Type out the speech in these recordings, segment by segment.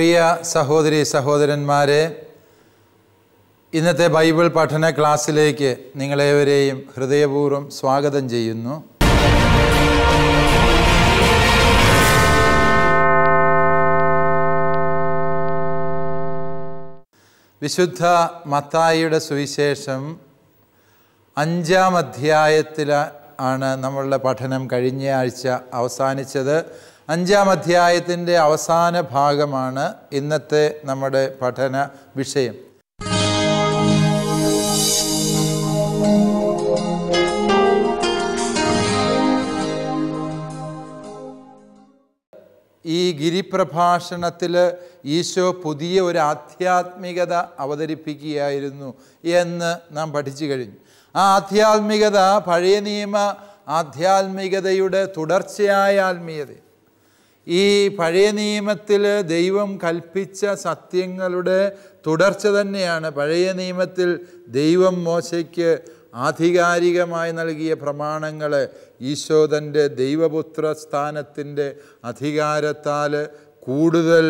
പ്രിയ സഹോദരി സഹോദരന്മാരെ ഇന്നത്തെ ബൈബിൾ പഠന ക്ലാസ്സിലേക്ക് നിങ്ങളേവരെയും ഹൃദയപൂർവ്വം സ്വാഗതം ചെയ്യുന്നു വിശുദ്ധ മത്തായിയുടെ സുവിശേഷം അഞ്ചാം അധ്യായത്തിൽ ആണ് നമ്മളുടെ പഠനം കഴിഞ്ഞ ആഴ്ച അവസാനിച്ചത് അഞ്ചാം അധ്യായത്തിൻ്റെ അവസാന ഭാഗമാണ് ഇന്നത്തെ നമ്മുടെ പഠന വിഷയം ഈ ഗിരിപ്രഭാഷണത്തിൽ ഈശോ പുതിയ ഒരു ആധ്യാത്മികത അവതരിപ്പിക്കുകയായിരുന്നു എന്ന് നാം പഠിച്ചു കഴിഞ്ഞു ആ ആധ്യാത്മികത പഴയ നിയമ ആധ്യാത്മികതയുടെ തുടർച്ചയായ ആത്മീയതയും ഈ പഴയ നിയമത്തിൽ ദൈവം കൽപ്പിച്ച സത്യങ്ങളുടെ തുടർച്ച തന്നെയാണ് പഴയ നിയമത്തിൽ ദൈവം മോശയ്ക്ക് ആധികാരികമായി നൽകിയ പ്രമാണങ്ങൾ ഈശോ തൻ്റെ ദൈവപുത്ര സ്ഥാനത്തിൻ്റെ അധികാരത്താൽ കൂടുതൽ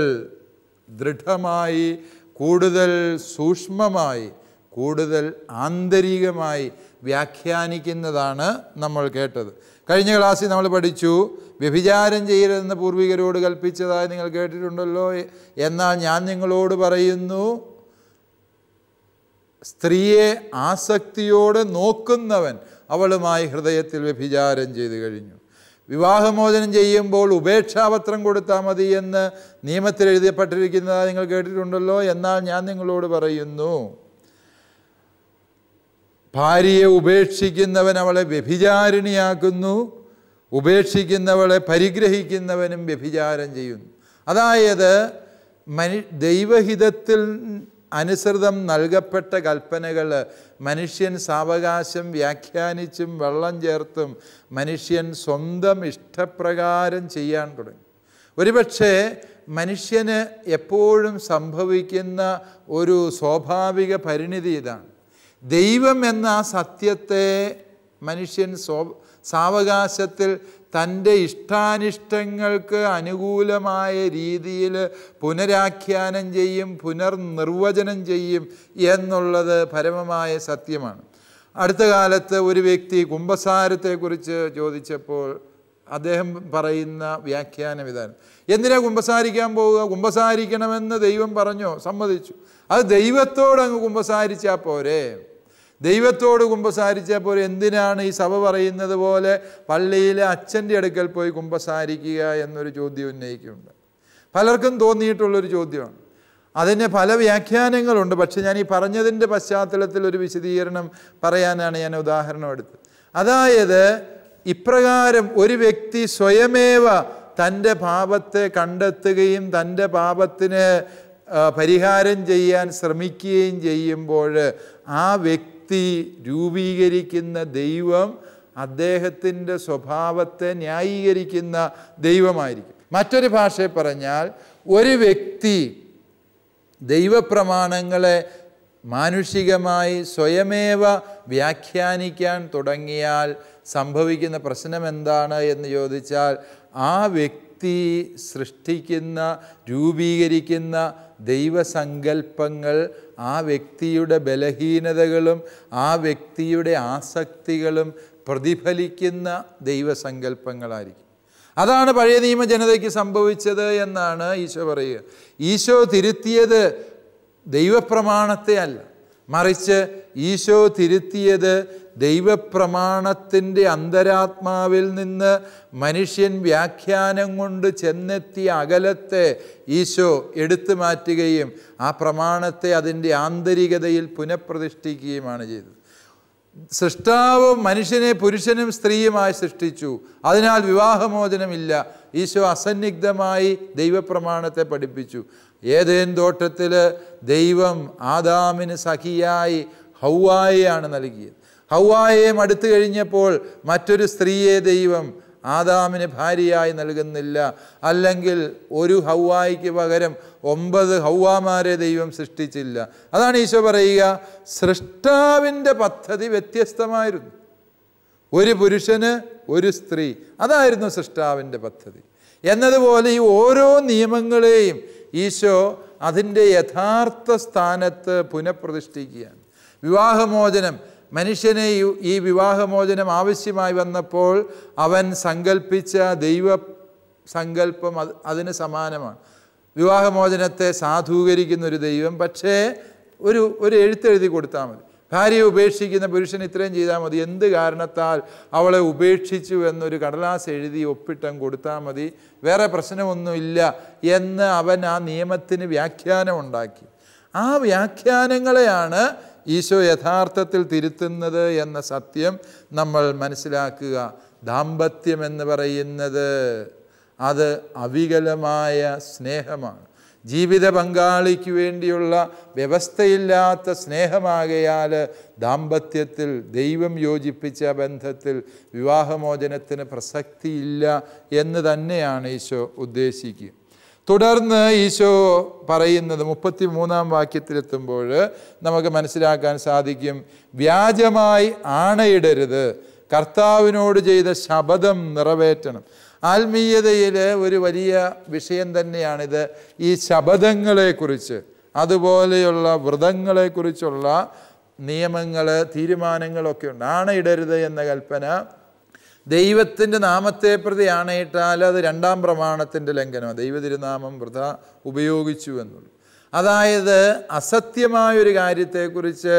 ദൃഢമായി കൂടുതൽ സൂക്ഷ്മമായി കൂടുതൽ ആന്തരികമായി വ്യാഖ്യാനിക്കുന്നതാണ് നമ്മൾ കേട്ടത് കഴിഞ്ഞ ക്ലാസ്സിൽ നമ്മൾ പഠിച്ചു വ്യഭിചാരം ചെയ്യരുതെന്ന് പൂർവികരോട് കൽപ്പിച്ചതായി നിങ്ങൾ കേട്ടിട്ടുണ്ടല്ലോ എന്നാൽ ഞാൻ നിങ്ങളോട് പറയുന്നു സ്ത്രീയെ ആസക്തിയോട് നോക്കുന്നവൻ അവളുമായി ഹൃദയത്തിൽ വ്യഭിചാരം ചെയ്തു കഴിഞ്ഞു വിവാഹമോചനം ചെയ്യുമ്പോൾ ഉപേക്ഷാപത്രം കൊടുത്താൽ മതി എന്ന് നിയമത്തിൽ എഴുതപ്പെട്ടിരിക്കുന്നത് നിങ്ങൾ കേട്ടിട്ടുണ്ടല്ലോ എന്നാൽ ഞാൻ നിങ്ങളോട് പറയുന്നു ഭാര്യയെ ഉപേക്ഷിക്കുന്നവൻ അവളെ വ്യഭിചാരിണിയാക്കുന്നു ഉപേക്ഷിക്കുന്നവളെ പരിഗ്രഹിക്കുന്നവനും വ്യഭിചാരം ചെയ്യുന്നു അതായത് മനു ദൈവഹിതത്തിൽ അനുസൃതം നൽകപ്പെട്ട കൽപ്പനകൾ മനുഷ്യൻ സാവകാശം വ്യാഖ്യാനിച്ചും വെള്ളം ചേർത്തും മനുഷ്യൻ സ്വന്തം ഇഷ്ടപ്രകാരം ചെയ്യാൻ തുടങ്ങി ഒരുപക്ഷെ മനുഷ്യന് എപ്പോഴും സംഭവിക്കുന്ന ഒരു സ്വാഭാവിക പരിണിതി ഇതാണ് ദൈവം എന്ന സത്യത്തെ മനുഷ്യൻ സ്വ സാവകാശത്തിൽ തൻ്റെ ഇഷ്ടാനിഷ്ടങ്ങൾക്ക് അനുകൂലമായ രീതിയിൽ പുനരാഖ്യാനം ചെയ്യും പുനർനിർവചനം ചെയ്യും എന്നുള്ളത് പരമമായ സത്യമാണ് അടുത്ത കാലത്ത് ഒരു വ്യക്തി കുംഭസാരത്തെക്കുറിച്ച് ചോദിച്ചപ്പോൾ അദ്ദേഹം പറയുന്ന വ്യാഖ്യാനം ഇതാണ് എന്തിനാ കുംഭസാരിക്കാൻ പോവുക കുംഭസാരിക്കണമെന്ന് ദൈവം പറഞ്ഞോ സമ്മതിച്ചു അത് ദൈവത്തോടങ്ങ് കുംഭസാരിച്ചാൽ പോരെ ദൈവത്തോട് കുമ്പസാരിച്ചാൽ എന്തിനാണ് ഈ സഭ പറയുന്നത് പോലെ പള്ളിയിലെ അച്ഛൻ്റെ അടുക്കൽ പോയി കുമ്പസാരിക്കുക എന്നൊരു ചോദ്യം ഉന്നയിക്കുന്നുണ്ട് പലർക്കും തോന്നിയിട്ടുള്ളൊരു ചോദ്യമാണ് അതിന് പല വ്യാഖ്യാനങ്ങളുണ്ട് പക്ഷെ ഞാൻ ഈ പറഞ്ഞതിൻ്റെ പശ്ചാത്തലത്തിൽ ഒരു വിശദീകരണം പറയാനാണ് ഞാൻ ഉദാഹരണം എടുത്തത് അതായത് ഇപ്രകാരം ഒരു വ്യക്തി സ്വയമേവ തൻ്റെ പാപത്തെ കണ്ടെത്തുകയും തൻ്റെ പാപത്തിന് പരിഹാരം ചെയ്യാൻ ശ്രമിക്കുകയും ചെയ്യുമ്പോൾ ആ വ്യക്തി വ്യക്തി രൂപീകരിക്കുന്ന ദൈവം അദ്ദേഹത്തിൻ്റെ സ്വഭാവത്തെ ന്യായീകരിക്കുന്ന ദൈവമായിരിക്കും മറ്റൊരു ഭാഷയെ പറഞ്ഞാൽ ഒരു വ്യക്തി ദൈവപ്രമാണങ്ങളെ മാനുഷികമായി സ്വയമേവ വ്യാഖ്യാനിക്കാൻ തുടങ്ങിയാൽ സംഭവിക്കുന്ന പ്രശ്നം എന്താണ് എന്ന് ചോദിച്ചാൽ ആ വ്യക്തി സൃഷ്ടിക്കുന്ന രൂപീകരിക്കുന്ന ദൈവസങ്കല്പങ്ങൾ ആ വ്യക്തിയുടെ ബലഹീനതകളും ആ വ്യക്തിയുടെ ആസക്തികളും പ്രതിഫലിക്കുന്ന ദൈവസങ്കല്പങ്ങളായിരിക്കും അതാണ് പഴയ നിയമ ജനതയ്ക്ക് സംഭവിച്ചത് എന്നാണ് ഈശോ പറയുക ഈശോ തിരുത്തിയത് ദൈവപ്രമാണത്തെ അല്ല മറിച്ച് ഈശോ തിരുത്തിയത് ദൈവപ്രമാണത്തിൻ്റെ അന്തരാത്മാവിൽ നിന്ന് മനുഷ്യൻ വ്യാഖ്യാനം കൊണ്ട് ചെന്നെത്തിയ അകലത്തെ ഈശോ എടുത്തു മാറ്റുകയും ആ പ്രമാണത്തെ അതിൻ്റെ ആന്തരികതയിൽ പുനഃപ്രതിഷ്ഠിക്കുകയുമാണ് ചെയ്തത് സൃഷ്ടാവ് മനുഷ്യനെ പുരുഷനും സ്ത്രീയുമായി സൃഷ്ടിച്ചു അതിനാൽ വിവാഹമോചനമില്ല ഈശോ അസന്നിഗ്ധമായി ദൈവപ്രമാണത്തെ പഠിപ്പിച്ചു ഏതേൻ തോട്ടത്തിൽ ദൈവം ആദാമിന് സഖിയായി ഹൗവായെയാണ് നൽകിയത് ഹൗവായെ അടുത്തു കഴിഞ്ഞപ്പോൾ മറ്റൊരു സ്ത്രീയെ ദൈവം ആദാമിന് ഭാര്യയായി നൽകുന്നില്ല അല്ലെങ്കിൽ ഒരു ഹൗവായിക്ക് പകരം ഒമ്പത് ഹൗവാമാരെ ദൈവം സൃഷ്ടിച്ചില്ല അതാണ് ഈശോ പറയുക സൃഷ്ടാവിൻ്റെ പദ്ധതി വ്യത്യസ്തമായിരുന്നു ഒരു പുരുഷന് ഒരു സ്ത്രീ അതായിരുന്നു സൃഷ്ടാവിൻ്റെ പദ്ധതി എന്നതുപോലെ ഈ ഓരോ നിയമങ്ങളെയും ഈശോ അതിൻ്റെ യഥാർത്ഥ സ്ഥാനത്ത് പുനഃപ്രതിഷ്ഠിക്കുകയാണ് വിവാഹമോചനം മനുഷ്യനെ ഈ വിവാഹമോചനം ആവശ്യമായി വന്നപ്പോൾ അവൻ സങ്കല്പിച്ച ദൈവ സങ്കല്പം അതിന് സമാനമാണ് വിവാഹമോചനത്തെ സാധൂകരിക്കുന്ന ഒരു ദൈവം പക്ഷേ ഒരു ഒരു എഴുത്തെഴുതി കൊടുത്താൽ മതി ഭാര്യയെ ഉപേക്ഷിക്കുന്ന പുരുഷൻ ഇത്രയും ചെയ്താൽ മതി എന്ത് കാരണത്താൽ അവളെ ഉപേക്ഷിച്ചു എന്നൊരു കടലാസ് എഴുതി ഒപ്പിട്ടം കൊടുത്താൽ മതി വേറെ പ്രശ്നമൊന്നുമില്ല എന്ന് അവൻ ആ നിയമത്തിന് വ്യാഖ്യാനം ഉണ്ടാക്കി ആ വ്യാഖ്യാനങ്ങളെയാണ് ഈശോ യഥാർത്ഥത്തിൽ തിരുത്തുന്നത് എന്ന സത്യം നമ്മൾ മനസ്സിലാക്കുക ദാമ്പത്യം എന്ന് പറയുന്നത് അത് അവികലമായ സ്നേഹമാണ് ജീവിത പങ്കാളിക്ക് വേണ്ടിയുള്ള വ്യവസ്ഥയില്ലാത്ത സ്നേഹമാകയാൽ ദാമ്പത്യത്തിൽ ദൈവം യോജിപ്പിച്ച ബന്ധത്തിൽ വിവാഹമോചനത്തിന് പ്രസക്തിയില്ല എന്ന് തന്നെയാണ് ഈശോ ഉദ്ദേശിക്കുക തുടർന്ന് ഈശോ പറയുന്നത് മുപ്പത്തി മൂന്നാം വാക്യത്തിലെത്തുമ്പോൾ നമുക്ക് മനസ്സിലാക്കാൻ സാധിക്കും വ്യാജമായി ആണയിടരുത് കർത്താവിനോട് ചെയ്ത ശപഥം നിറവേറ്റണം ആത്മീയതയിലെ ഒരു വലിയ വിഷയം തന്നെയാണിത് ഈ ശബദങ്ങളെക്കുറിച്ച് അതുപോലെയുള്ള വ്രതങ്ങളെക്കുറിച്ചുള്ള നിയമങ്ങൾ തീരുമാനങ്ങളൊക്കെ ഉണ്ട് ആണയിടരുത് എന്ന കൽപ്പന ദൈവത്തിൻ്റെ നാമത്തെ പ്രതി ആണയിട്ടാൽ അത് രണ്ടാം പ്രമാണത്തിൻ്റെ ലംഘനമാണ് ദൈവ തിരുനാമം വ്രത ഉപയോഗിച്ചു എന്നുള്ളു അതായത് അസത്യമായൊരു കാര്യത്തെക്കുറിച്ച്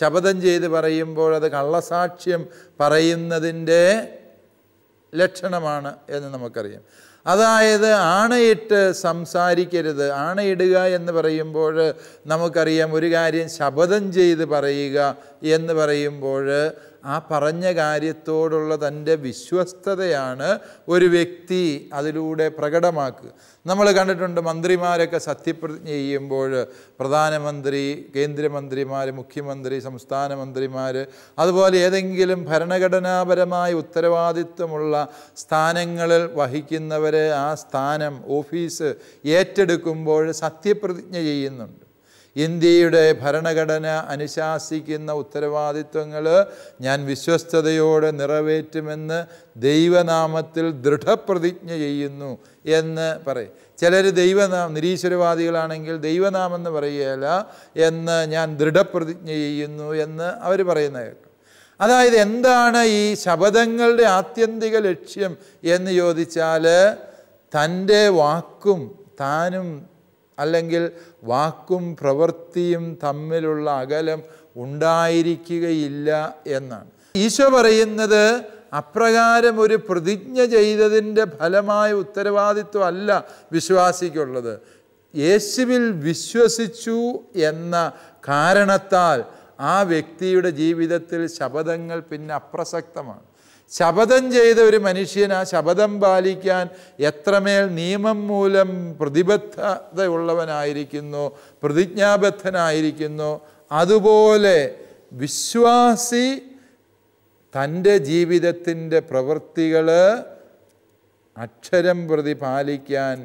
ശപഥം ചെയ്ത് പറയുമ്പോൾ അത് കള്ളസാക്ഷ്യം പറയുന്നതിൻ്റെ ലക്ഷണമാണ് എന്ന് നമുക്കറിയാം അതായത് ആണയിട്ട് സംസാരിക്കരുത് ആണയിടുക എന്ന് പറയുമ്പോൾ നമുക്കറിയാം ഒരു കാര്യം ശപഥം ചെയ്ത് പറയുക എന്ന് പറയുമ്പോൾ ആ പറഞ്ഞ കാര്യത്തോടുള്ള തൻ്റെ വിശ്വസ്തതയാണ് ഒരു വ്യക്തി അതിലൂടെ പ്രകടമാക്കുക നമ്മൾ കണ്ടിട്ടുണ്ട് മന്ത്രിമാരൊക്കെ സത്യപ്രതിജ്ഞ ചെയ്യുമ്പോൾ പ്രധാനമന്ത്രി കേന്ദ്രമന്ത്രിമാർ മുഖ്യമന്ത്രി സംസ്ഥാന മന്ത്രിമാർ അതുപോലെ ഏതെങ്കിലും ഭരണഘടനാപരമായ ഉത്തരവാദിത്വമുള്ള സ്ഥാനങ്ങളിൽ വഹിക്കുന്നവരെ ആ സ്ഥാനം ഓഫീസ് ഏറ്റെടുക്കുമ്പോൾ സത്യപ്രതിജ്ഞ ചെയ്യുന്നുണ്ട് ഇന്ത്യയുടെ ഭരണഘടന അനുശാസിക്കുന്ന ഉത്തരവാദിത്വങ്ങൾ ഞാൻ വിശ്വസ്തയോടെ നിറവേറ്റുമെന്ന് ദൈവനാമത്തിൽ ദൃഢപ്രതിജ്ഞ ചെയ്യുന്നു എന്ന് പറയും ചിലർ ദൈവനാം നിരീശ്വരവാദികളാണെങ്കിൽ ദൈവനാമെന്ന് പറയുകയില്ല എന്ന് ഞാൻ ദൃഢപ്രതിജ്ഞ ചെയ്യുന്നു എന്ന് അവർ പറയുന്ന കേൾക്കും അതായത് എന്താണ് ഈ ശബദങ്ങളുടെ ആത്യന്തിക ലക്ഷ്യം എന്ന് ചോദിച്ചാൽ തൻ്റെ വാക്കും താനും അല്ലെങ്കിൽ വാക്കും പ്രവൃത്തിയും തമ്മിലുള്ള അകലം ഉണ്ടായിരിക്കുകയില്ല എന്നാണ് ഈശോ പറയുന്നത് അപ്രകാരം ഒരു പ്രതിജ്ഞ ചെയ്തതിൻ്റെ ഫലമായ ഉത്തരവാദിത്വം അല്ല വിശ്വാസിക്കുള്ളത് യേശുവിൽ വിശ്വസിച്ചു എന്ന കാരണത്താൽ ആ വ്യക്തിയുടെ ജീവിതത്തിൽ ശപഥങ്ങൾ പിന്നെ അപ്രസക്തമാണ് ശപഥം ചെയ്ത ഒരു മനുഷ്യൻ ആ ശപഥം പാലിക്കാൻ എത്രമേൽ നിയമം മൂലം പ്രതിബദ്ധതയുള്ളവനായിരിക്കുന്നു പ്രതിജ്ഞാബദ്ധനായിരിക്കുന്നു അതുപോലെ വിശ്വാസി തൻ്റെ ജീവിതത്തിൻ്റെ പ്രവൃത്തികൾ അക്ഷരം പ്രതി പാലിക്കാൻ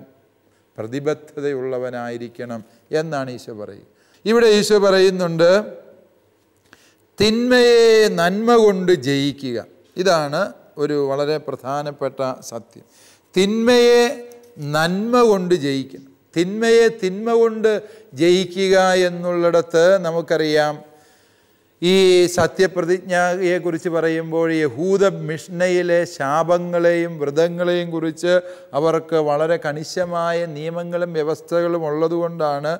പ്രതിബദ്ധതയുള്ളവനായിരിക്കണം എന്നാണ് ഈശോ പറയുന്നത് ഇവിടെ ഈശോ പറയുന്നുണ്ട് തിന്മയെ നന്മ കൊണ്ട് ജയിക്കുക ഇതാണ് ഒരു വളരെ പ്രധാനപ്പെട്ട സത്യം തിന്മയെ നന്മ കൊണ്ട് ജയിക്കണം തിന്മയെ തിന്മ കൊണ്ട് ജയിക്കുക എന്നുള്ളിടത്ത് നമുക്കറിയാം ഈ സത്യപ്രതിജ്ഞയെക്കുറിച്ച് പറയുമ്പോൾ യഹൂദ മിഷ്ണയിലെ ശാപങ്ങളെയും വ്രതങ്ങളെയും കുറിച്ച് അവർക്ക് വളരെ കണിശമായ നിയമങ്ങളും വ്യവസ്ഥകളും ഉള്ളതുകൊണ്ടാണ്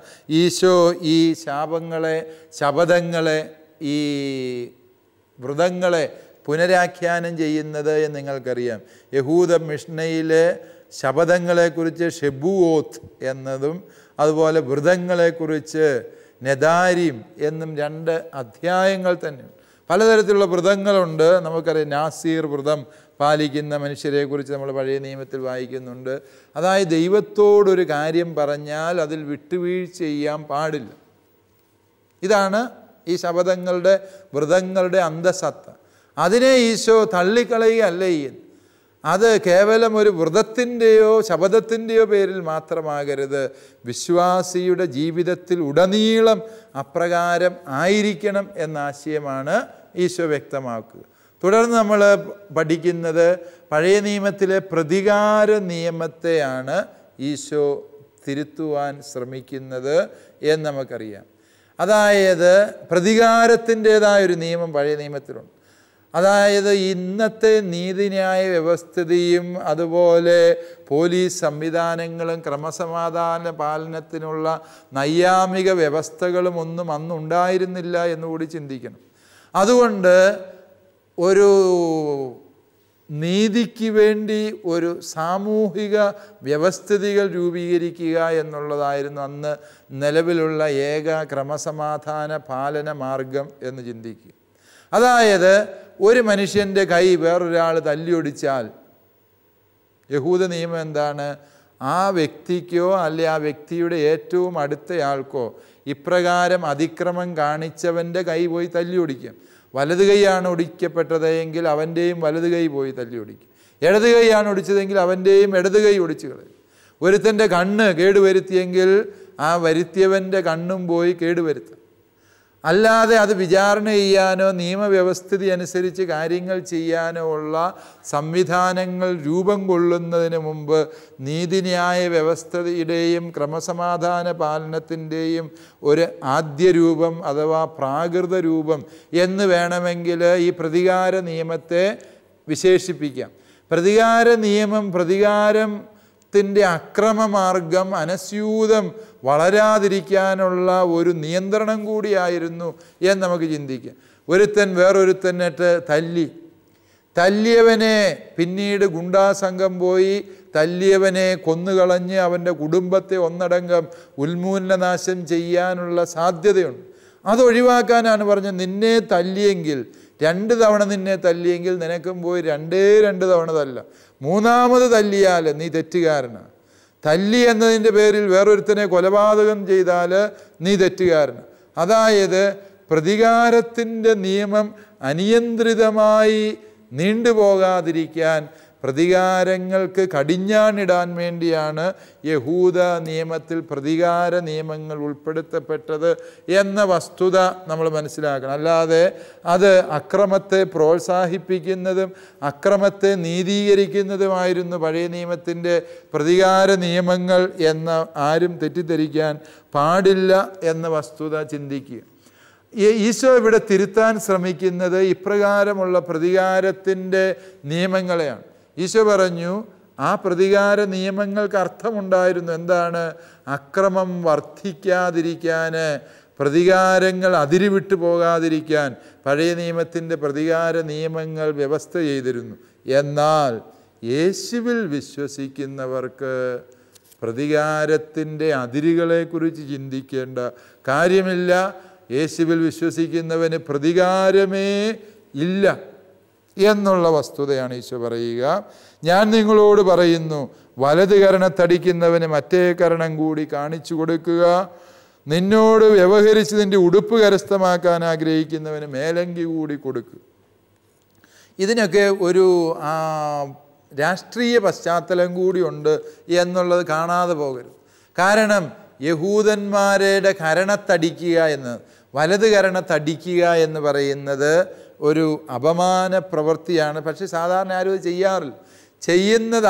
ഈശോ ഈ ശാപങ്ങളെ ശപഥങ്ങളെ ഈ വ്രതങ്ങളെ പുനരാഖ്യാനം ചെയ്യുന്നത് എന്ന് നിങ്ങൾക്കറിയാം യഹൂദ മിഷ്ണയിലെ ശപഥങ്ങളെക്കുറിച്ച് ഷെബുവോത്ത് എന്നതും അതുപോലെ വ്രതങ്ങളെക്കുറിച്ച് നെദാരിം എന്നും രണ്ട് അധ്യായങ്ങൾ തന്നെ പലതരത്തിലുള്ള വ്രതങ്ങളുണ്ട് നമുക്കറിയാം നാസീർ വ്രതം പാലിക്കുന്ന മനുഷ്യരെക്കുറിച്ച് നമ്മൾ പഴയ നിയമത്തിൽ വായിക്കുന്നുണ്ട് അതായത് ദൈവത്തോടൊരു കാര്യം പറഞ്ഞാൽ അതിൽ വിട്ടുവീഴ്ച ചെയ്യാൻ പാടില്ല ഇതാണ് ഈ ശബദങ്ങളുടെ വ്രതങ്ങളുടെ അന്തസത്ത അതിനെ ഈശോ തള്ളിക്കളയുകയല്ല ചെയ്യുന്നു അത് കേവലം ഒരു വ്രതത്തിൻ്റെയോ ശബദത്തിൻ്റെയോ പേരിൽ മാത്രമാകരുത് വിശ്വാസിയുടെ ജീവിതത്തിൽ ഉടനീളം അപ്രകാരം ആയിരിക്കണം എന്ന ആശയമാണ് ഈശോ വ്യക്തമാക്കുക തുടർന്ന് നമ്മൾ പഠിക്കുന്നത് പഴയ നിയമത്തിലെ പ്രതികാര നിയമത്തെയാണ് ഈശോ തിരുത്തുവാൻ ശ്രമിക്കുന്നത് എന്ന് നമുക്കറിയാം അതായത് പ്രതികാരത്തിൻ്റേതായ ഒരു നിയമം പഴയ നിയമത്തിലുണ്ട് അതായത് ഇന്നത്തെ നീതിന്യായ വ്യവസ്ഥിതിയും അതുപോലെ പോലീസ് സംവിധാനങ്ങളും ക്രമസമാധാന പാലനത്തിനുള്ള നൈയാമിക വ്യവസ്ഥകളും ഒന്നും അന്നുണ്ടായിരുന്നില്ല എന്നുകൂടി ചിന്തിക്കണം അതുകൊണ്ട് ഒരു നീതിക്ക് വേണ്ടി ഒരു സാമൂഹിക വ്യവസ്ഥിതികൾ രൂപീകരിക്കുക എന്നുള്ളതായിരുന്നു അന്ന് നിലവിലുള്ള ഏക ക്രമസമാധാന പാലന മാർഗം എന്ന് ചിന്തിക്കുക അതായത് ഒരു മനുഷ്യൻ്റെ കൈ വേറൊരാൾ തല്ലിയൊടിച്ചാൽ യഹൂദ നിയമം എന്താണ് ആ വ്യക്തിക്കോ അല്ലെ ആ വ്യക്തിയുടെ ഏറ്റവും അടുത്തയാൾക്കോ ഇപ്രകാരം അതിക്രമം കാണിച്ചവൻ്റെ കൈ പോയി തല്ലിയൊടിക്കും വലത് കൈയാണ് ഒടിക്കപ്പെട്ടത് എങ്കിൽ അവൻ്റെയും വലത് കൈ പോയി തല്ലിയൊടിക്കും ഇടത് കൈയാണ് ഒടിച്ചതെങ്കിൽ അവൻ്റെയും ഇടത് കൈ ഒടിച്ചു കളയും ഒരുത്തൻ്റെ കണ്ണ് കേടുവരുത്തിയെങ്കിൽ ആ വരുത്തിയവൻ്റെ കണ്ണും പോയി കേടുവരുത്തും അല്ലാതെ അത് വിചാരണ ചെയ്യാനോ നിയമവ്യവസ്ഥിതി അനുസരിച്ച് കാര്യങ്ങൾ ചെയ്യാനോ ഉള്ള സംവിധാനങ്ങൾ രൂപം കൊള്ളുന്നതിന് മുമ്പ് നീതിന്യായ വ്യവസ്ഥയുടെയും ക്രമസമാധാന പാലനത്തിൻ്റെയും ഒരു ആദ്യ രൂപം അഥവാ പ്രാകൃത രൂപം എന്ന് വേണമെങ്കിൽ ഈ പ്രതികാര നിയമത്തെ വിശേഷിപ്പിക്കാം പ്രതികാര നിയമം പ്രതികാരം ത്തിൻ്റെ അക്രമമാർഗം അനസ്യൂതം വളരാതിരിക്കാനുള്ള ഒരു നിയന്ത്രണം കൂടിയായിരുന്നു എന്ന് നമുക്ക് ചിന്തിക്കാം ഒരുത്തൻ വേറൊരുത്തനായിട്ട് തല്ലി തല്ലിയവനെ പിന്നീട് ഗുണ്ടാസംഘം പോയി തല്ലിയവനെ കൊന്നുകളഞ്ഞ് അവൻ്റെ കുടുംബത്തെ ഒന്നടങ്കം ഉന്മൂലനാശം ചെയ്യാനുള്ള സാധ്യതയുണ്ട് അതൊഴിവാക്കാനാണ് പറഞ്ഞത് നിന്നെ തല്ലിയെങ്കിൽ രണ്ട് തവണ നിന്നെ തല്ലിയെങ്കിൽ നിനക്കും പോയി രണ്ടേ രണ്ട് തവണ തല്ലാം മൂന്നാമത് തല്ലിയാൽ നീ തെറ്റുകാരനാണ് തല്ലി എന്നതിൻ്റെ പേരിൽ വേറൊരുത്തനെ കൊലപാതകം ചെയ്താൽ നീ തെറ്റുകാരൻ അതായത് പ്രതികാരത്തിൻ്റെ നിയമം അനിയന്ത്രിതമായി നീണ്ടുപോകാതിരിക്കാൻ പ്രതികാരങ്ങൾക്ക് കടിഞ്ഞാണിടാൻ വേണ്ടിയാണ് യഹൂദ നിയമത്തിൽ പ്രതികാര നിയമങ്ങൾ ഉൾപ്പെടുത്തപ്പെട്ടത് എന്ന വസ്തുത നമ്മൾ മനസ്സിലാക്കണം അല്ലാതെ അത് അക്രമത്തെ പ്രോത്സാഹിപ്പിക്കുന്നതും അക്രമത്തെ നീതീകരിക്കുന്നതുമായിരുന്നു പഴയ നിയമത്തിൻ്റെ പ്രതികാര നിയമങ്ങൾ എന്ന ആരും തെറ്റിദ്ധരിക്കാൻ പാടില്ല എന്ന വസ്തുത ചിന്തിക്കുക ഈശോ ഇവിടെ തിരുത്താൻ ശ്രമിക്കുന്നത് ഇപ്രകാരമുള്ള പ്രതികാരത്തിൻ്റെ നിയമങ്ങളെയാണ് ഈശോ പറഞ്ഞു ആ പ്രതികാര നിയമങ്ങൾക്ക് അർത്ഥമുണ്ടായിരുന്നു എന്താണ് അക്രമം വർദ്ധിക്കാതിരിക്കാൻ പ്രതികാരങ്ങൾ അതിരിവിട്ടു പോകാതിരിക്കാൻ പഴയ നിയമത്തിൻ്റെ പ്രതികാര നിയമങ്ങൾ വ്യവസ്ഥ ചെയ്തിരുന്നു എന്നാൽ യേശുവിൽ വിശ്വസിക്കുന്നവർക്ക് പ്രതികാരത്തിൻ്റെ അതിരുകളെക്കുറിച്ച് ചിന്തിക്കേണ്ട കാര്യമില്ല യേശുവിൽ വിശ്വസിക്കുന്നവന് പ്രതികാരമേ ഇല്ല എന്നുള്ള വസ്തുതയാണ് ഈശോ പറയുക ഞാൻ നിങ്ങളോട് പറയുന്നു വലത് കരണത്തടിക്കുന്നവന് മറ്റേ കരണം കൂടി കാണിച്ചു കൊടുക്കുക നിന്നോട് വ്യവഹരിച്ച് നിൻ്റെ ഉടുപ്പ് കരസ്ഥമാക്കാൻ ആഗ്രഹിക്കുന്നവന് മേലങ്കി കൂടി കൊടുക്കുക ഇതിനൊക്കെ ഒരു രാഷ്ട്രീയ പശ്ചാത്തലം കൂടിയുണ്ട് എന്നുള്ളത് കാണാതെ പോകരുത് കാരണം യഹൂദന്മാരുടെ കരണത്തടിക്കുക എന്ന് വലത് കരണത്തടിക്കുക എന്ന് പറയുന്നത് ഒരു അപമാന പ്രവൃത്തിയാണ് പക്ഷേ സാധാരണ ആരും അത് ചെയ്യാറില്ല ചെയ്യുന്നത്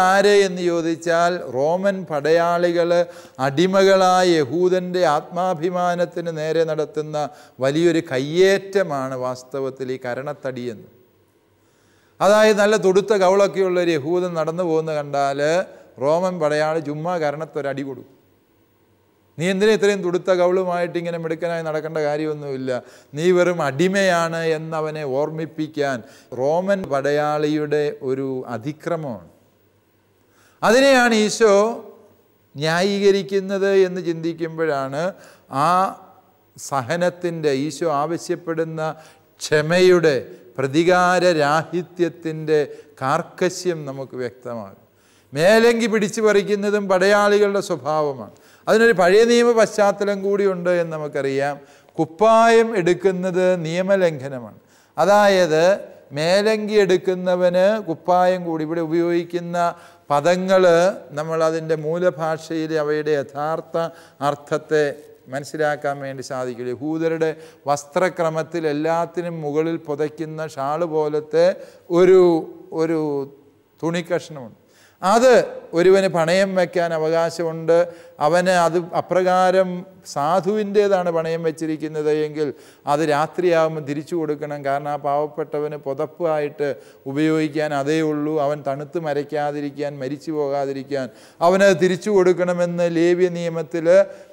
എന്ന് ചോദിച്ചാൽ റോമൻ പടയാളികൾ അടിമകളായ യഹൂദൻ്റെ ആത്മാഭിമാനത്തിന് നേരെ നടത്തുന്ന വലിയൊരു കയ്യേറ്റമാണ് വാസ്തവത്തിൽ ഈ കരണത്തടിയെന്ന് അതായത് നല്ല തൊടുത്ത കവളൊക്കെയുള്ള യഹൂദൻ നടന്നു പോകുന്നത് കണ്ടാൽ റോമൻ പടയാളി ചുമ്മാ കരണത്തൊരടി കൊടുക്കും നീ എന്തിനാ ഇത്രയും തുടുത്ത കവളുമായിട്ട് ഇങ്ങനെ മിടുക്കനായി നടക്കേണ്ട കാര്യമൊന്നുമില്ല നീ വെറും അടിമയാണ് എന്നവനെ ഓർമ്മിപ്പിക്കാൻ റോമൻ പടയാളിയുടെ ഒരു അതിക്രമമാണ് അതിനെയാണ് ഈശോ ന്യായീകരിക്കുന്നത് എന്ന് ചിന്തിക്കുമ്പോഴാണ് ആ സഹനത്തിൻ്റെ ഈശോ ആവശ്യപ്പെടുന്ന ക്ഷമയുടെ രാഹിത്യത്തിൻ്റെ കാർക്കശ്യം നമുക്ക് വ്യക്തമാകും മേലങ്കി പിടിച്ചു പറിക്കുന്നതും പടയാളികളുടെ സ്വഭാവമാണ് അതിനൊരു പഴയ നിയമ പശ്ചാത്തലം കൂടിയുണ്ട് എന്ന് നമുക്കറിയാം കുപ്പായം എടുക്കുന്നത് നിയമലംഘനമാണ് അതായത് മേലങ്കി എടുക്കുന്നവന് കുപ്പായം കൂടി ഇവിടെ ഉപയോഗിക്കുന്ന പദങ്ങൾ നമ്മൾ അതിൻ്റെ മൂലഭാഷയിൽ അവയുടെ യഥാർത്ഥ അർത്ഥത്തെ മനസ്സിലാക്കാൻ വേണ്ടി സാധിക്കില്ല യഹൂദരുടെ വസ്ത്രക്രമത്തിൽ എല്ലാത്തിനും മുകളിൽ പുതയ്ക്കുന്ന ഷാള് പോലത്തെ ഒരു ഒരു തുണിക്കഷ്ണമുണ്ട് അത് ഒരുവന് പണയം വയ്ക്കാൻ അവകാശമുണ്ട് അവന് അത് അപ്രകാരം സാധുവിൻ്റേതാണ് പണയം വെച്ചിരിക്കുന്നത് എങ്കിൽ അത് രാത്രിയാകുമ്പോൾ തിരിച്ചു കൊടുക്കണം കാരണം ആ പാവപ്പെട്ടവന് പുതപ്പായിട്ട് ഉപയോഗിക്കാൻ അതേ ഉള്ളൂ അവൻ തണുത്ത് മരയ്ക്കാതിരിക്കാൻ മരിച്ചു പോകാതിരിക്കാൻ അവനത് തിരിച്ചു കൊടുക്കണമെന്ന് ലേവ്യ നിയമത്തിൽ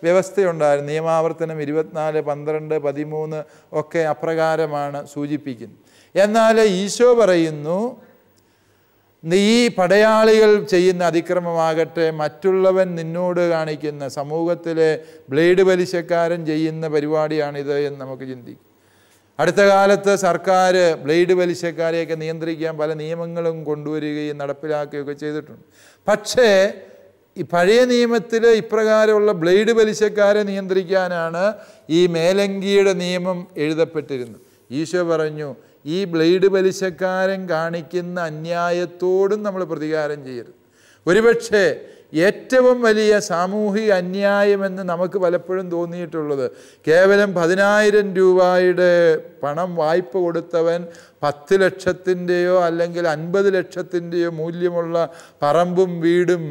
വ്യവസ്ഥയുണ്ടായിരുന്നു നിയമാവർത്തനം ഇരുപത്തിനാല് പന്ത്രണ്ട് പതിമൂന്ന് ഒക്കെ അപ്രകാരമാണ് സൂചിപ്പിക്കുന്നത് എന്നാൽ ഈശോ പറയുന്നു ഈ പടയാളികൾ ചെയ്യുന്ന അതിക്രമമാകട്ടെ മറ്റുള്ളവൻ നിന്നോട് കാണിക്കുന്ന സമൂഹത്തിലെ ബ്ലേഡ് പലിശക്കാരൻ ചെയ്യുന്ന പരിപാടിയാണിത് എന്ന് നമുക്ക് ചിന്തിക്കും അടുത്ത കാലത്ത് സർക്കാർ ബ്ലേഡ് പലിശക്കാരെയൊക്കെ നിയന്ത്രിക്കാൻ പല നിയമങ്ങളും കൊണ്ടുവരികയും നടപ്പിലാക്കുകയൊക്കെ ചെയ്തിട്ടുണ്ട് പക്ഷേ ഈ പഴയ നിയമത്തിൽ ഇപ്രകാരമുള്ള ബ്ലേഡ് പലിശക്കാരെ നിയന്ത്രിക്കാനാണ് ഈ മേലങ്കിയുടെ നിയമം എഴുതപ്പെട്ടിരുന്നത് ഈശോ പറഞ്ഞു ഈ ബ്ലേഡ് പലിശക്കാരൻ കാണിക്കുന്ന അന്യായത്തോടും നമ്മൾ പ്രതികാരം ചെയ്യരുത് ഒരുപക്ഷേ ഏറ്റവും വലിയ സാമൂഹിക അന്യായമെന്ന് നമുക്ക് പലപ്പോഴും തോന്നിയിട്ടുള്ളത് കേവലം പതിനായിരം രൂപയുടെ പണം വായ്പ കൊടുത്തവൻ പത്ത് ലക്ഷത്തിൻ്റെയോ അല്ലെങ്കിൽ അൻപത് ലക്ഷത്തിൻ്റെയോ മൂല്യമുള്ള പറമ്പും വീടും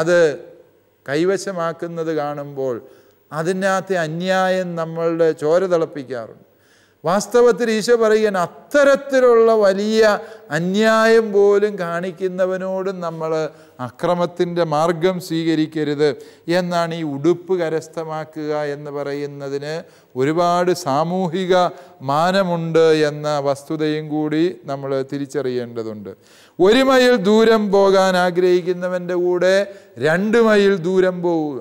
അത് കൈവശമാക്കുന്നത് കാണുമ്പോൾ അതിനകത്തെ അന്യായം നമ്മളുടെ ചോര തിളപ്പിക്കാറുണ്ട് വാസ്തവത്തിൽ ഈശോ പറയുകയാണ് അത്തരത്തിലുള്ള വലിയ അന്യായം പോലും കാണിക്കുന്നവനോടും നമ്മൾ അക്രമത്തിൻ്റെ മാർഗം സ്വീകരിക്കരുത് എന്നാണ് ഈ ഉടുപ്പ് കരസ്ഥമാക്കുക എന്ന് പറയുന്നതിന് ഒരുപാട് സാമൂഹിക മാനമുണ്ട് എന്ന വസ്തുതയും കൂടി നമ്മൾ തിരിച്ചറിയേണ്ടതുണ്ട് ഒരു മൈൽ ദൂരം പോകാൻ ആഗ്രഹിക്കുന്നവൻ്റെ കൂടെ രണ്ട് മൈൽ ദൂരം പോവുക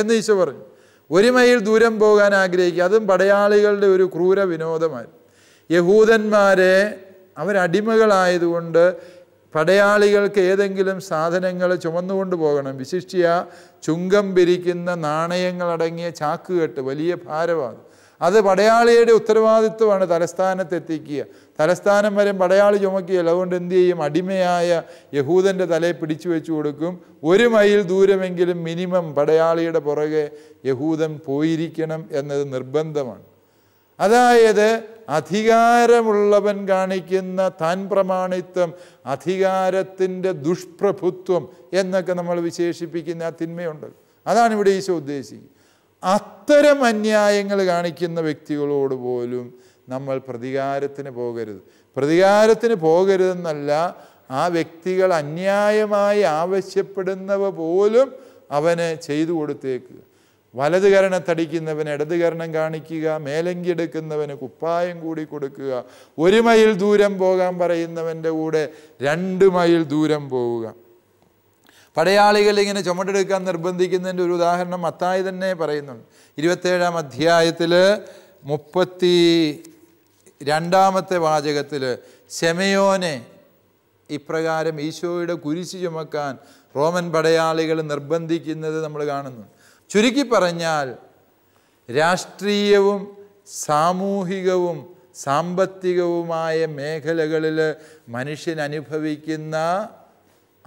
എന്ന് ഈശോ പറഞ്ഞു ഒരു മൈൽ ദൂരം പോകാൻ ആഗ്രഹിക്കുക അതും പടയാളികളുടെ ഒരു ക്രൂര വിനോദമായി യഹൂദന്മാരെ അവരടിമകളായതുകൊണ്ട് പടയാളികൾക്ക് ഏതെങ്കിലും സാധനങ്ങൾ ചുമന്നുകൊണ്ട് പോകണം വിശിഷ്ടിയ ചുങ്കം പിരിക്കുന്ന നാണയങ്ങളടങ്ങിയ ചാക്കുകെട്ട് വലിയ ഭാരമാണ് അത് പടയാളിയുടെ ഉത്തരവാദിത്വമാണ് തലസ്ഥാനത്തെത്തിക്കുക തലസ്ഥാനം വരെ പടയാളി ചുമക്കിയല്ല അതുകൊണ്ട് എന്തു ചെയ്യും അടിമയായ യഹൂദൻ്റെ തലയെ പിടിച്ചു വെച്ചു കൊടുക്കും ഒരു മൈൽ ദൂരമെങ്കിലും മിനിമം പടയാളിയുടെ പുറകെ യഹൂദൻ പോയിരിക്കണം എന്നത് നിർബന്ധമാണ് അതായത് അധികാരമുള്ളവൻ കാണിക്കുന്ന താൻ പ്രമാണിത്വം അധികാരത്തിൻ്റെ ദുഷ്പ്രഭുത്വം എന്നൊക്കെ നമ്മൾ വിശേഷിപ്പിക്കുന്ന ആ തിന്മയുണ്ട് അതാണ് ഇവിടെ ഈശോ ഉദ്ദേശിക്കുന്നത് അത്തരം അന്യായങ്ങൾ കാണിക്കുന്ന വ്യക്തികളോട് പോലും നമ്മൾ പ്രതികാരത്തിന് പോകരുത് പ്രതികാരത്തിന് പോകരുതെന്നല്ല ആ വ്യക്തികൾ അന്യായമായി ആവശ്യപ്പെടുന്നവ പോലും അവന് ചെയ്തു കൊടുത്തേക്കുക വലത് കരണത്തടിക്കുന്നവന് ഇടത് കരണം കാണിക്കുക മേലങ്കി എടുക്കുന്നവന് കുപ്പായം കൂടി കൊടുക്കുക ഒരു മൈൽ ദൂരം പോകാൻ പറയുന്നവൻ്റെ കൂടെ രണ്ട് മൈൽ ദൂരം പോവുക പടയാളികൾ ഇങ്ങനെ ചുമടെടുക്കാൻ നിർബന്ധിക്കുന്നതിൻ്റെ ഒരു ഉദാഹരണം മത്തായി തന്നെ പറയുന്നുണ്ട് ഇരുപത്തേഴാം അധ്യായത്തിൽ മുപ്പത്തി രണ്ടാമത്തെ വാചകത്തിൽ ശമയോനെ ഇപ്രകാരം ഈശോയുടെ കുരിശ് ചുമക്കാൻ റോമൻ പടയാളികൾ നിർബന്ധിക്കുന്നത് നമ്മൾ കാണുന്നു ചുരുക്കി പറഞ്ഞാൽ രാഷ്ട്രീയവും സാമൂഹികവും സാമ്പത്തികവുമായ മേഖലകളിൽ മനുഷ്യൻ അനുഭവിക്കുന്ന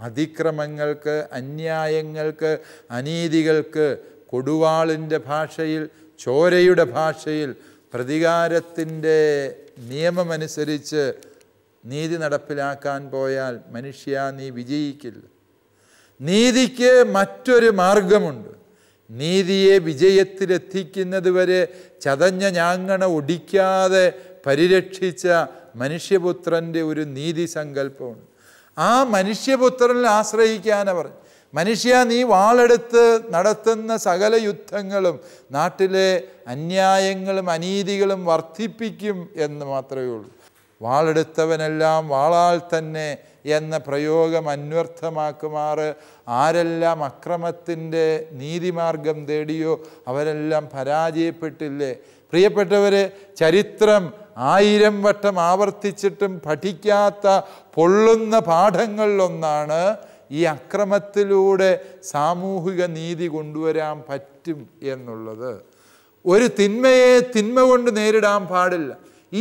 അതിക്രമങ്ങൾക്ക് അന്യായങ്ങൾക്ക് അനീതികൾക്ക് കൊടുവാളിൻ്റെ ഭാഷയിൽ ചോരയുടെ ഭാഷയിൽ പ്രതികാരത്തിൻ്റെ നിയമമനുസരിച്ച് നീതി നടപ്പിലാക്കാൻ പോയാൽ മനുഷ്യ നീ വിജയിക്കില്ല നീതിക്ക് മറ്റൊരു മാർഗമുണ്ട് നീതിയെ വിജയത്തിലെത്തിക്കുന്നത് വരെ ചതഞ്ഞ ഞാങ്ങണ ഒടിക്കാതെ പരിരക്ഷിച്ച മനുഷ്യപുത്രൻ്റെ ഒരു നീതി സങ്കല്പമുണ്ട് ആ മനുഷ്യപുത്രനെ ആശ്രയിക്കാനാണ് പറഞ്ഞു മനുഷ്യ നീ വാളെടുത്ത് നടത്തുന്ന സകല യുദ്ധങ്ങളും നാട്ടിലെ അന്യായങ്ങളും അനീതികളും വർദ്ധിപ്പിക്കും എന്ന് മാത്രമേ ഉള്ളൂ വാളെടുത്തവനെല്ലാം വാളാൽ തന്നെ എന്ന പ്രയോഗം അന്വർത്ഥമാക്കുമാറ് ആരെല്ലാം അക്രമത്തിൻ്റെ നീതിമാർഗം തേടിയോ അവരെല്ലാം പരാജയപ്പെട്ടില്ലേ പ്രിയപ്പെട്ടവരെ ചരിത്രം ആയിരം വട്ടം ആവർത്തിച്ചിട്ടും പഠിക്കാത്ത പൊള്ളുന്ന പാഠങ്ങളിലൊന്നാണ് ഒന്നാണ് ഈ അക്രമത്തിലൂടെ സാമൂഹിക നീതി കൊണ്ടുവരാൻ പറ്റും എന്നുള്ളത് ഒരു തിന്മയെ തിന്മ കൊണ്ട് നേരിടാൻ പാടില്ല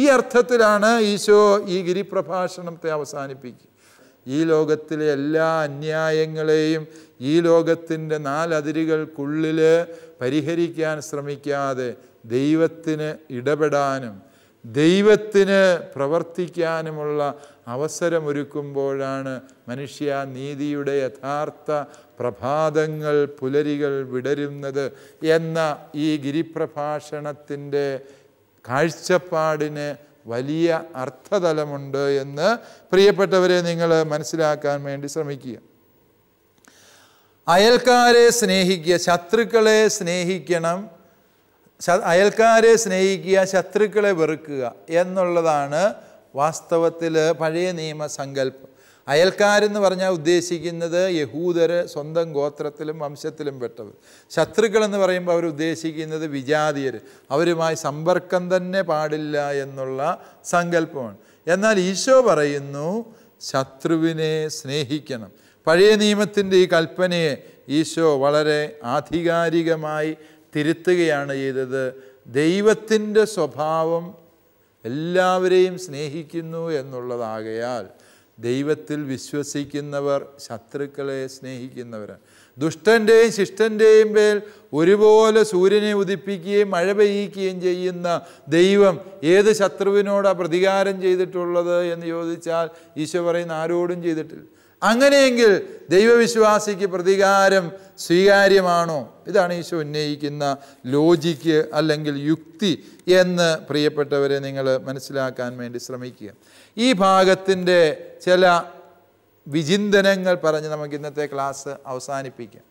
ഈ അർത്ഥത്തിലാണ് ഈശോ ഈ ഗിരിപ്രഭാഷണത്തെ അവസാനിപ്പിക്കുക ഈ ലോകത്തിലെ എല്ലാ അന്യായങ്ങളെയും ഈ ലോകത്തിൻ്റെ നാലതിരുകൾക്കുള്ളിൽ പരിഹരിക്കാൻ ശ്രമിക്കാതെ ദൈവത്തിന് ഇടപെടാനും ദൈവത്തിന് പ്രവർത്തിക്കാനുമുള്ള അവസരമൊരുക്കുമ്പോഴാണ് മനുഷ്യ നീതിയുടെ യഥാർത്ഥ പ്രഭാതങ്ങൾ പുലരികൾ വിടരുന്നത് എന്ന ഈ ഗിരിപ്രഭാഷണത്തിൻ്റെ കാഴ്ചപ്പാടിന് വലിയ അർത്ഥതലമുണ്ട് എന്ന് പ്രിയപ്പെട്ടവരെ നിങ്ങൾ മനസ്സിലാക്കാൻ വേണ്ടി ശ്രമിക്കുക അയൽക്കാരെ സ്നേഹിക്കുക ശത്രുക്കളെ സ്നേഹിക്കണം അയൽക്കാരെ സ്നേഹിക്കുക ശത്രുക്കളെ വെറുക്കുക എന്നുള്ളതാണ് വാസ്തവത്തിൽ പഴയ നിയമസങ്കല്പം അയൽക്കാരെന്ന് പറഞ്ഞാൽ ഉദ്ദേശിക്കുന്നത് യഹൂദർ സ്വന്തം ഗോത്രത്തിലും വംശത്തിലും പെട്ടവർ ശത്രുക്കളെന്ന് പറയുമ്പോൾ അവർ ഉദ്ദേശിക്കുന്നത് വിജാതീയർ അവരുമായി സമ്പർക്കം തന്നെ പാടില്ല എന്നുള്ള സങ്കല്പമാണ് എന്നാൽ ഈശോ പറയുന്നു ശത്രുവിനെ സ്നേഹിക്കണം പഴയ നിയമത്തിൻ്റെ ഈ കൽപ്പനയെ ഈശോ വളരെ ആധികാരികമായി തിരുത്തുകയാണ് ചെയ്തത് ദൈവത്തിൻ്റെ സ്വഭാവം എല്ലാവരെയും സ്നേഹിക്കുന്നു എന്നുള്ളതാകയാൽ ദൈവത്തിൽ വിശ്വസിക്കുന്നവർ ശത്രുക്കളെ സ്നേഹിക്കുന്നവരാണ് ദുഷ്ടൻ്റെയും ശിഷ്ടൻ്റെയും പേൽ ഒരുപോലെ സൂര്യനെ ഉദിപ്പിക്കുകയും മഴ പെയ്യിക്കുകയും ചെയ്യുന്ന ദൈവം ഏത് ശത്രുവിനോടാണ് പ്രതികാരം ചെയ്തിട്ടുള്ളത് എന്ന് ചോദിച്ചാൽ ഈശോ പറയുന്ന ആരോടും ചെയ്തിട്ടില്ല അങ്ങനെയെങ്കിൽ ദൈവവിശ്വാസിക്ക് പ്രതികാരം സ്വീകാര്യമാണോ ഇതാണ് ഈശോ ഉന്നയിക്കുന്ന ലോജിക്ക് അല്ലെങ്കിൽ യുക്തി എന്ന് പ്രിയപ്പെട്ടവരെ നിങ്ങൾ മനസ്സിലാക്കാൻ വേണ്ടി ശ്രമിക്കുക ഈ ഭാഗത്തിൻ്റെ ചില വിചിന്തനങ്ങൾ പറഞ്ഞ് നമുക്ക് ഇന്നത്തെ ക്ലാസ് അവസാനിപ്പിക്കാം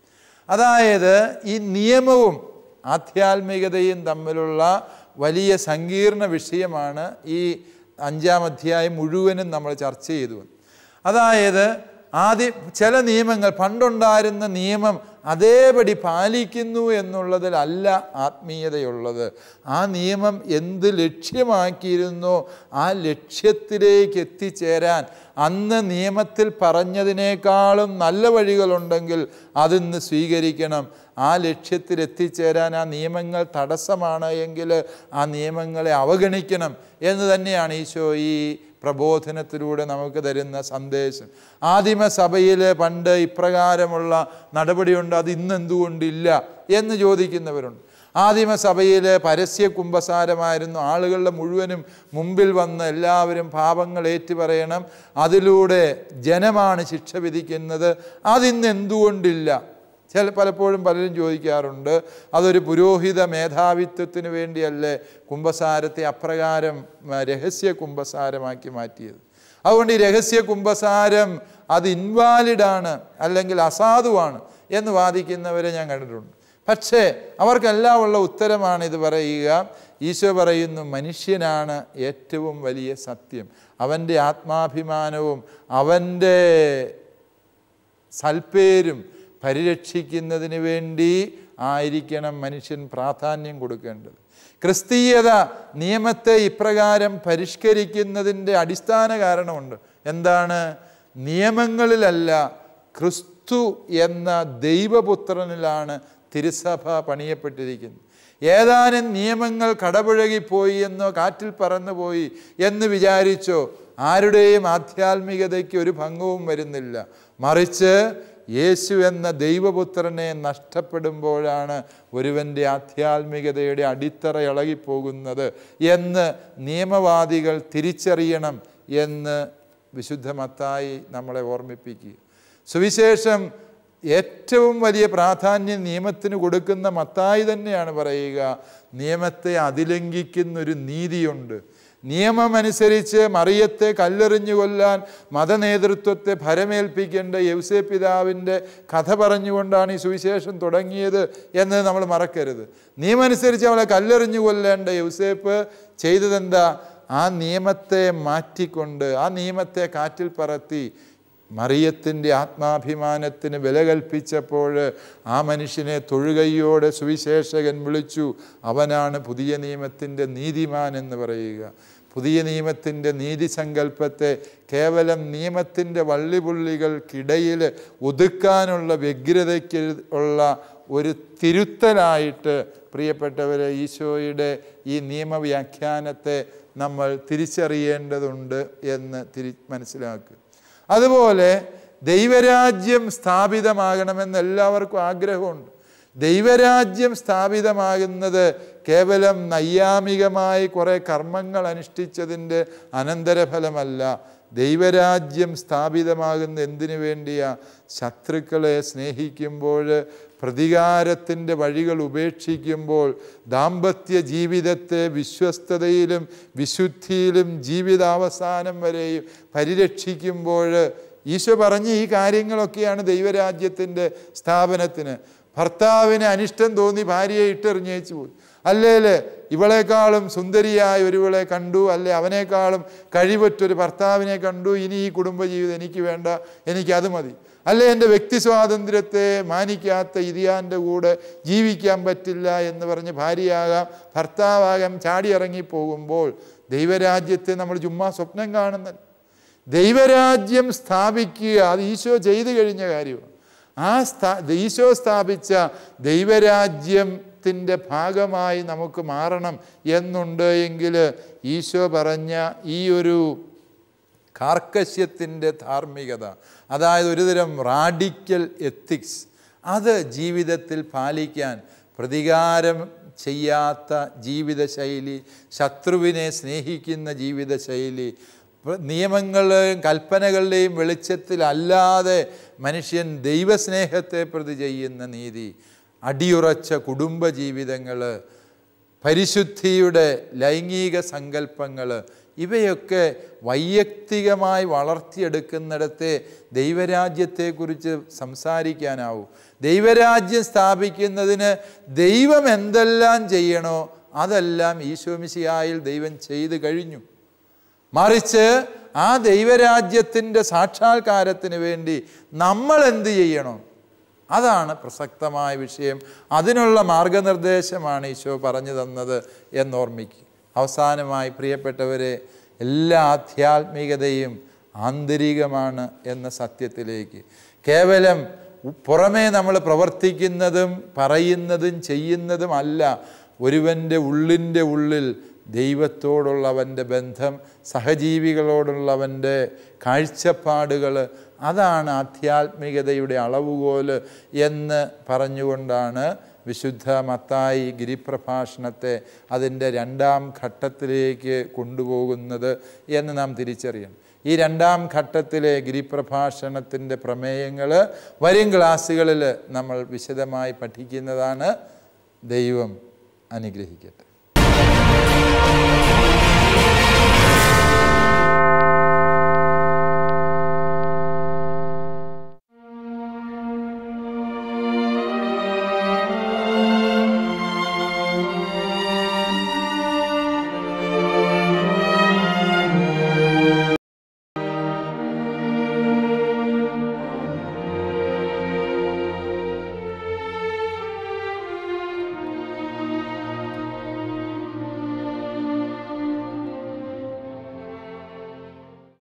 അതായത് ഈ നിയമവും ആധ്യാത്മികതയും തമ്മിലുള്ള വലിയ സങ്കീർണ വിഷയമാണ് ഈ അഞ്ചാം അധ്യായം മുഴുവനും നമ്മൾ ചർച്ച ചെയ്തു അതായത് ആദ്യ ചില നിയമങ്ങൾ പണ്ടുണ്ടായിരുന്ന നിയമം അതേപടി പാലിക്കുന്നു എന്നുള്ളതിലല്ല ആത്മീയതയുള്ളത് ആ നിയമം എന്ത് ലക്ഷ്യമാക്കിയിരുന്നോ ആ ലക്ഷ്യത്തിലേക്ക് എത്തിച്ചേരാൻ അന്ന് നിയമത്തിൽ പറഞ്ഞതിനേക്കാളും നല്ല വഴികളുണ്ടെങ്കിൽ അതിന്ന് സ്വീകരിക്കണം ആ ലക്ഷ്യത്തിൽ എത്തിച്ചേരാൻ ആ നിയമങ്ങൾ തടസ്സമാണ് എങ്കിൽ ആ നിയമങ്ങളെ അവഗണിക്കണം എന്ന് തന്നെയാണ് ഈശോ ഈ പ്രബോധനത്തിലൂടെ നമുക്ക് തരുന്ന സന്ദേശം ആദിമസഭയിൽ പണ്ട് ഇപ്രകാരമുള്ള നടപടിയുണ്ട് അത് ഇന്ന് എന്തുകൊണ്ടില്ല എന്ന് ചോദിക്കുന്നവരുണ്ട് ആദിമസഭയിലെ പരസ്യ കുംഭസാരമായിരുന്നു ആളുകളുടെ മുഴുവനും മുമ്പിൽ വന്ന് എല്ലാവരും പാപങ്ങൾ ഏറ്റുപറയണം അതിലൂടെ ജനമാണ് ശിക്ഷ വിധിക്കുന്നത് അതിന്ന് എന്തുകൊണ്ടില്ല ചില പലപ്പോഴും പലരും ചോദിക്കാറുണ്ട് അതൊരു പുരോഹിത മേധാവിത്വത്തിന് വേണ്ടിയല്ലേ കുംഭസാരത്തെ അപ്രകാരം രഹസ്യ കുംഭസാരമാക്കി മാറ്റിയത് അതുകൊണ്ട് ഈ രഹസ്യ കുംഭസാരം അത് ഇൻവാലിഡാണ് അല്ലെങ്കിൽ അസാധുവാണ് എന്ന് വാദിക്കുന്നവരെ ഞാൻ കണ്ടിട്ടുണ്ട് പക്ഷേ അവർക്കെല്ലാം ഉള്ള ഉത്തരമാണ് ഇത് പറയുക ഈശോ പറയുന്നു മനുഷ്യനാണ് ഏറ്റവും വലിയ സത്യം അവൻ്റെ ആത്മാഭിമാനവും അവൻ്റെ സൽപ്പേരും പരിരക്ഷിക്കുന്നതിന് വേണ്ടി ആയിരിക്കണം മനുഷ്യൻ പ്രാധാന്യം കൊടുക്കേണ്ടത് ക്രിസ്തീയത നിയമത്തെ ഇപ്രകാരം പരിഷ്കരിക്കുന്നതിൻ്റെ അടിസ്ഥാന കാരണമുണ്ട് എന്താണ് നിയമങ്ങളിലല്ല ക്രിസ്തു എന്ന ദൈവപുത്രനിലാണ് തിരുസഭ പണിയപ്പെട്ടിരിക്കുന്നത് ഏതാനും നിയമങ്ങൾ കടപുഴകിപ്പോയി എന്നോ കാറ്റിൽ പറന്നുപോയി എന്ന് വിചാരിച്ചോ ആരുടെയും ആധ്യാത്മികതയ്ക്ക് ഒരു ഭംഗവും വരുന്നില്ല മറിച്ച് യേശു എന്ന ദൈവപുത്രനെ നഷ്ടപ്പെടുമ്പോഴാണ് ഒരുവൻ്റെ ആധ്യാത്മികതയുടെ അടിത്തറ ഇളകിപ്പോകുന്നത് എന്ന് നിയമവാദികൾ തിരിച്ചറിയണം എന്ന് വിശുദ്ധ മത്തായി നമ്മളെ ഓർമ്മിപ്പിക്കുക സുവിശേഷം ഏറ്റവും വലിയ പ്രാധാന്യം നിയമത്തിന് കൊടുക്കുന്ന മത്തായി തന്നെയാണ് പറയുക നിയമത്തെ അതിലംഘിക്കുന്നൊരു നീതിയുണ്ട് നിയമമനുസരിച്ച് മറിയത്തെ കല്ലെറിഞ്ഞു കൊല്ലാൻ മതനേതൃത്വത്തെ ഭരമേൽപ്പിക്കേണ്ട യൗസേ പിതാവിൻ്റെ കഥ പറഞ്ഞുകൊണ്ടാണ് ഈ സുവിശേഷം തുടങ്ങിയത് എന്നത് നമ്മൾ മറക്കരുത് നിയമമനുസരിച്ച് അവളെ കല്ലെറിഞ്ഞു കൊല്ലേണ്ട യൗസേപ്പ് ചെയ്തതെന്താ ആ നിയമത്തെ മാറ്റിക്കൊണ്ട് ആ നിയമത്തെ കാറ്റിൽ പറത്തി മറിയത്തിൻ്റെ ആത്മാഭിമാനത്തിന് വില കൽപ്പിച്ചപ്പോൾ ആ മനുഷ്യനെ തൊഴുകയോടെ സുവിശേഷകൻ വിളിച്ചു അവനാണ് പുതിയ നിയമത്തിൻ്റെ നീതിമാൻ എന്ന് പറയുക പുതിയ നിയമത്തിൻ്റെ നീതിസങ്കല്പത്തെ കേവലം നിയമത്തിൻ്റെ വള്ളിപുള്ളികൾക്കിടയിൽ ഒതുക്കാനുള്ള വ്യഗ്രതയ്ക്ക് ഉള്ള ഒരു തിരുത്തലായിട്ട് പ്രിയപ്പെട്ടവരെ ഈശോയുടെ ഈ നിയമവ്യാഖ്യാനത്തെ നമ്മൾ തിരിച്ചറിയേണ്ടതുണ്ട് എന്ന് തിരി മനസ്സിലാക്കുക അതുപോലെ ദൈവരാജ്യം സ്ഥാപിതമാകണമെന്ന് എല്ലാവർക്കും ആഗ്രഹമുണ്ട് ദൈവരാജ്യം സ്ഥാപിതമാകുന്നത് കേവലം നൈയാമികമായി കുറേ കർമ്മങ്ങൾ അനുഷ്ഠിച്ചതിൻ്റെ അനന്തരഫലമല്ല ദൈവരാജ്യം സ്ഥാപിതമാകുന്ന എന്തിനു വേണ്ടിയാ ശത്രുക്കളെ സ്നേഹിക്കുമ്പോൾ പ്രതികാരത്തിൻ്റെ വഴികൾ ഉപേക്ഷിക്കുമ്പോൾ ദാമ്പത്യ ജീവിതത്തെ വിശ്വസ്തതയിലും വിശുദ്ധിയിലും ജീവിതാവസാനം വരെയും പരിരക്ഷിക്കുമ്പോൾ ഈശോ പറഞ്ഞ ഈ കാര്യങ്ങളൊക്കെയാണ് ദൈവരാജ്യത്തിൻ്റെ സ്ഥാപനത്തിന് ഭർത്താവിന് അനിഷ്ടം തോന്നി ഭാര്യയെ ഇട്ടെറിഞ്ഞേച്ചു പോയി അല്ലേ ഇവളെക്കാളും സുന്ദരിയായ ഒരുവളെ കണ്ടു അല്ലെ അവനേക്കാളും കഴിവറ്റൊരു ഭർത്താവിനെ കണ്ടു ഇനി ഈ കുടുംബജീവിതം എനിക്ക് വേണ്ട എനിക്കത് മതി അല്ലെ എൻ്റെ വ്യക്തി സ്വാതന്ത്ര്യത്തെ മാനിക്കാത്ത ഇതിയാൻ്റെ കൂടെ ജീവിക്കാൻ പറ്റില്ല എന്ന് പറഞ്ഞ് ഭാര്യയാകാം ഭർത്താവാകാം ചാടിയിറങ്ങിപ്പോകുമ്പോൾ ദൈവരാജ്യത്തെ നമ്മൾ ചുമ്മാ സ്വപ്നം കാണുന്നില്ല ദൈവരാജ്യം സ്ഥാപിക്കുക അത് ഈശോ ചെയ്തു കഴിഞ്ഞ കാര്യമാണ് ആ സ്ഥാ ഈശോ സ്ഥാപിച്ച ദൈവരാജ്യത്തിൻ്റെ ഭാഗമായി നമുക്ക് മാറണം എന്നുണ്ട് എങ്കിൽ ഈശോ പറഞ്ഞ ഈ ഒരു കാർക്കശ്യത്തിൻ്റെ ധാർമ്മികത അതായത് ഒരുതരം റാഡിക്കൽ എത്തിക്സ് അത് ജീവിതത്തിൽ പാലിക്കാൻ പ്രതികാരം ചെയ്യാത്ത ജീവിതശൈലി ശത്രുവിനെ സ്നേഹിക്കുന്ന ജീവിതശൈലി നിയമങ്ങളുടെയും കൽപ്പനകളുടെയും വെളിച്ചത്തിലല്ലാതെ മനുഷ്യൻ ദൈവസ്നേഹത്തെ പ്രതി ചെയ്യുന്ന നീതി അടിയുറച്ച കുടുംബ ജീവിതങ്ങൾ പരിശുദ്ധിയുടെ ലൈംഗിക സങ്കല്പങ്ങൾ ഇവയൊക്കെ വൈയക്തികമായി വളർത്തിയെടുക്കുന്നിടത്തെ ദൈവരാജ്യത്തെക്കുറിച്ച് സംസാരിക്കാനാവൂ ദൈവരാജ്യം സ്ഥാപിക്കുന്നതിന് ദൈവം എന്തെല്ലാം ചെയ്യണോ അതെല്ലാം ഈശോമിശിയായിൽ ദൈവം ചെയ്തു കഴിഞ്ഞു മറിച്ച് ആ ദൈവരാജ്യത്തിൻ്റെ സാക്ഷാത്കാരത്തിന് വേണ്ടി നമ്മൾ എന്ത് ചെയ്യണം അതാണ് പ്രസക്തമായ വിഷയം അതിനുള്ള മാർഗനിർദ്ദേശമാണ് ഈശോ പറഞ്ഞു തന്നത് എന്നോർമ്മിക്കും അവസാനമായി പ്രിയപ്പെട്ടവരെ എല്ലാ ആധ്യാത്മികതയും ആന്തരികമാണ് എന്ന സത്യത്തിലേക്ക് കേവലം പുറമേ നമ്മൾ പ്രവർത്തിക്കുന്നതും പറയുന്നതും ചെയ്യുന്നതും അല്ല ഒരുവൻ്റെ ഉള്ളിൻ്റെ ഉള്ളിൽ ദൈവത്തോടുള്ളവൻ്റെ ബന്ധം സഹജീവികളോടുള്ളവൻ്റെ കാഴ്ചപ്പാടുകൾ അതാണ് ആധ്യാത്മികതയുടെ അളവുകോൽ എന്ന് പറഞ്ഞുകൊണ്ടാണ് വിശുദ്ധ മത്തായി ഗിരിപ്രഭാഷണത്തെ അതിൻ്റെ രണ്ടാം ഘട്ടത്തിലേക്ക് കൊണ്ടുപോകുന്നത് എന്ന് നാം തിരിച്ചറിയണം ഈ രണ്ടാം ഘട്ടത്തിലെ ഗിരിപ്രഭാഷണത്തിൻ്റെ പ്രമേയങ്ങൾ വരും ക്ലാസ്സുകളിൽ നമ്മൾ വിശദമായി പഠിക്കുന്നതാണ് ദൈവം അനുഗ്രഹിക്കട്ടെ